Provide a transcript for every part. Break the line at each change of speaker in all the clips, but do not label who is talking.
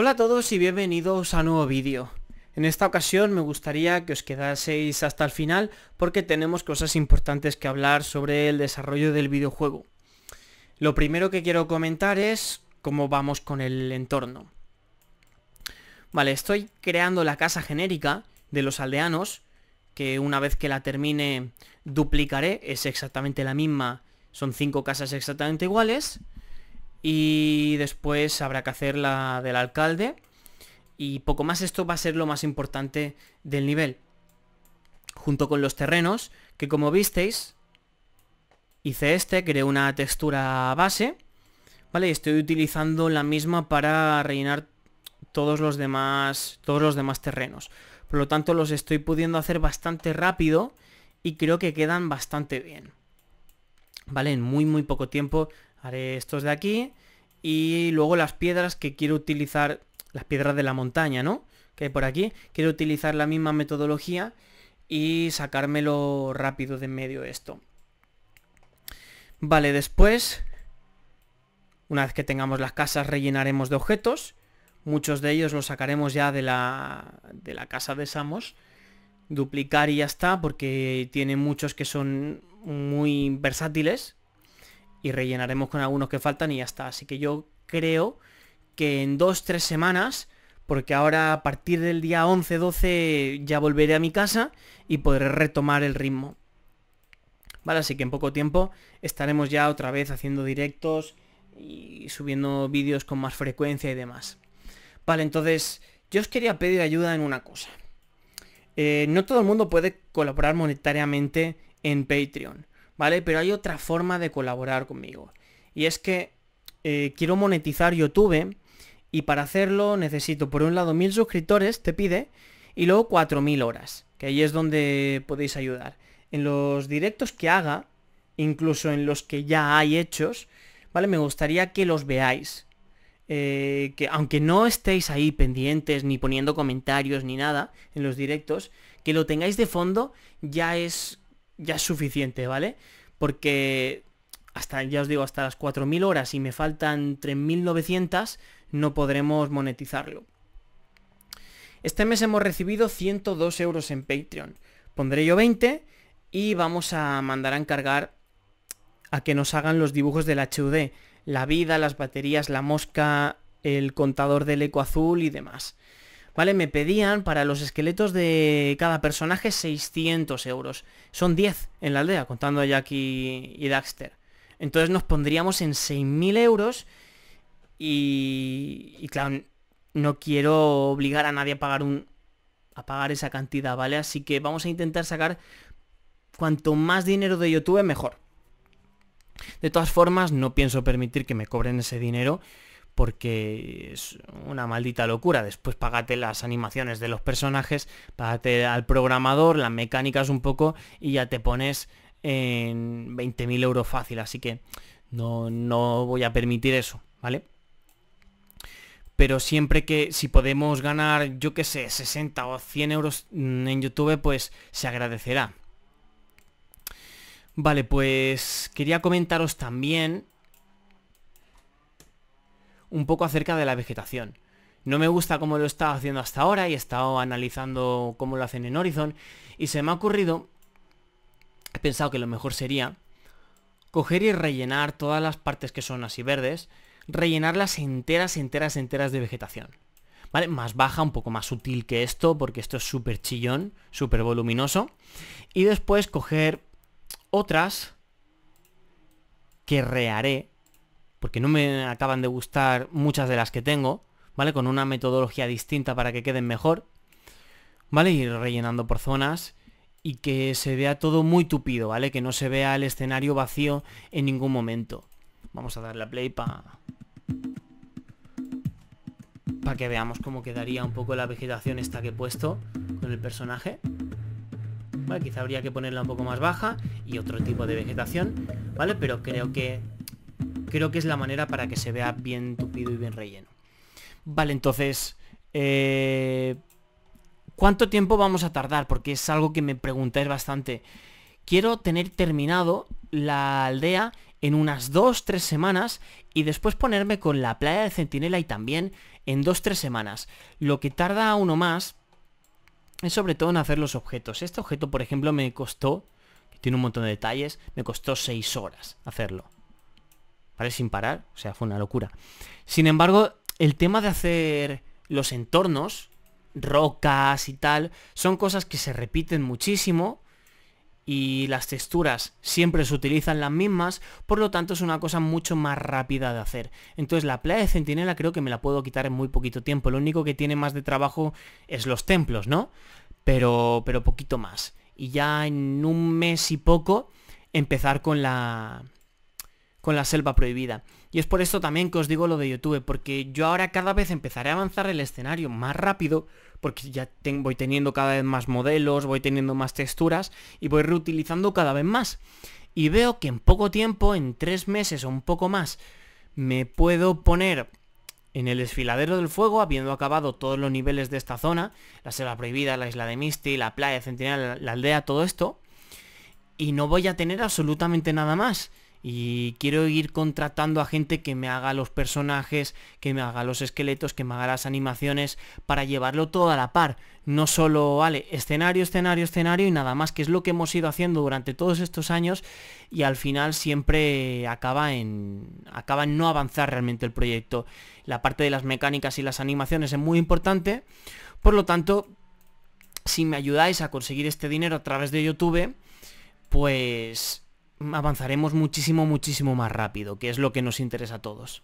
Hola a todos y bienvenidos a nuevo vídeo. En esta ocasión me gustaría que os quedaseis hasta el final porque tenemos cosas importantes que hablar sobre el desarrollo del videojuego. Lo primero que quiero comentar es cómo vamos con el entorno. Vale, estoy creando la casa genérica de los aldeanos, que una vez que la termine duplicaré, es exactamente la misma, son cinco casas exactamente iguales y después habrá que hacer la del alcalde y poco más esto va a ser lo más importante del nivel junto con los terrenos que como visteis hice este, creé una textura base vale, y estoy utilizando la misma para rellenar todos los demás todos los demás terrenos por lo tanto los estoy pudiendo hacer bastante rápido y creo que quedan bastante bien vale, en muy muy poco tiempo Haré estos de aquí. Y luego las piedras que quiero utilizar, las piedras de la montaña, ¿no? Que hay por aquí. Quiero utilizar la misma metodología y sacármelo rápido de en medio esto. Vale, después, una vez que tengamos las casas, rellenaremos de objetos. Muchos de ellos los sacaremos ya de la, de la casa de Samos. Duplicar y ya está, porque tiene muchos que son muy versátiles y rellenaremos con algunos que faltan y ya está. Así que yo creo que en dos tres semanas, porque ahora a partir del día 11-12 ya volveré a mi casa y podré retomar el ritmo. Vale, así que en poco tiempo estaremos ya otra vez haciendo directos y subiendo vídeos con más frecuencia y demás. Vale, entonces yo os quería pedir ayuda en una cosa. Eh, no todo el mundo puede colaborar monetariamente en Patreon. ¿vale? Pero hay otra forma de colaborar conmigo. Y es que eh, quiero monetizar YouTube y para hacerlo necesito por un lado mil suscriptores, te pide, y luego 4.000 horas, que ahí es donde podéis ayudar. En los directos que haga, incluso en los que ya hay hechos, ¿vale? Me gustaría que los veáis. Eh, que aunque no estéis ahí pendientes ni poniendo comentarios ni nada en los directos, que lo tengáis de fondo ya es ya es suficiente, ¿vale? Porque hasta, ya os digo, hasta las 4.000 horas y me faltan 3.900, no podremos monetizarlo. Este mes hemos recibido 102 euros en Patreon. Pondré yo 20 y vamos a mandar a encargar a que nos hagan los dibujos del HUD. La vida, las baterías, la mosca, el contador del eco azul y demás. ¿vale? Me pedían para los esqueletos de cada personaje 600 euros. Son 10 en la aldea, contando a Jackie y Daxter. Entonces nos pondríamos en 6.000 euros y, claro, no quiero obligar a nadie a pagar un, a pagar esa cantidad, ¿vale? Así que vamos a intentar sacar cuanto más dinero de YouTube mejor. De todas formas, no pienso permitir que me cobren ese dinero porque es una maldita locura. Después págate las animaciones de los personajes, págate al programador, las mecánicas un poco y ya te pones en 20.000 euros fácil. Así que no, no voy a permitir eso, ¿vale? pero siempre que si podemos ganar, yo qué sé, 60 o 100 euros en YouTube, pues se agradecerá. Vale, pues quería comentaros también un poco acerca de la vegetación. No me gusta cómo lo he estado haciendo hasta ahora y he estado analizando cómo lo hacen en Horizon y se me ha ocurrido, he pensado que lo mejor sería coger y rellenar todas las partes que son así verdes, rellenarlas enteras, enteras, enteras de vegetación. ¿Vale? Más baja, un poco más sutil que esto, porque esto es súper chillón, súper voluminoso. Y después coger otras que rearé porque no me acaban de gustar muchas de las que tengo, ¿vale? Con una metodología distinta para que queden mejor, ¿vale? Ir rellenando por zonas y que se vea todo muy tupido, ¿vale? Que no se vea el escenario vacío en ningún momento. Vamos a darle a play para para que veamos cómo quedaría un poco la vegetación esta que he puesto con el personaje. Vale, quizá habría que ponerla un poco más baja y otro tipo de vegetación, ¿vale? Pero creo que creo que es la manera para que se vea bien tupido y bien relleno. Vale, entonces... Eh, ¿Cuánto tiempo vamos a tardar? Porque es algo que me preguntáis bastante. Quiero tener terminado la aldea en unas 2-3 semanas y después ponerme con la playa de centinela y también en 2-3 semanas. Lo que tarda uno más es sobre todo en hacer los objetos. Este objeto, por ejemplo, me costó, tiene un montón de detalles, me costó 6 horas hacerlo. ¿vale? Sin parar, o sea, fue una locura. Sin embargo, el tema de hacer los entornos, rocas y tal, son cosas que se repiten muchísimo y las texturas siempre se utilizan las mismas, por lo tanto es una cosa mucho más rápida de hacer. Entonces la playa de centinela creo que me la puedo quitar en muy poquito tiempo, lo único que tiene más de trabajo es los templos, ¿no? Pero, pero poquito más. Y ya en un mes y poco empezar con la, con la selva prohibida. Y es por esto también que os digo lo de YouTube, porque yo ahora cada vez empezaré a avanzar el escenario más rápido, porque ya voy teniendo cada vez más modelos, voy teniendo más texturas y voy reutilizando cada vez más. Y veo que en poco tiempo, en tres meses o un poco más, me puedo poner en el desfiladero del fuego, habiendo acabado todos los niveles de esta zona, la selva prohibida, la isla de Misty, la playa, Centinela, la aldea, todo esto, y no voy a tener absolutamente nada más y quiero ir contratando a gente que me haga los personajes, que me haga los esqueletos, que me haga las animaciones, para llevarlo todo a la par. No solo, vale, escenario, escenario, escenario y nada más, que es lo que hemos ido haciendo durante todos estos años y al final siempre acaba en, acaba en no avanzar realmente el proyecto. La parte de las mecánicas y las animaciones es muy importante, por lo tanto, si me ayudáis a conseguir este dinero a través de YouTube, pues avanzaremos muchísimo, muchísimo más rápido, que es lo que nos interesa a todos.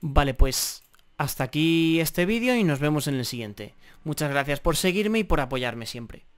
Vale, pues hasta aquí este vídeo y nos vemos en el siguiente. Muchas gracias por seguirme y por apoyarme siempre.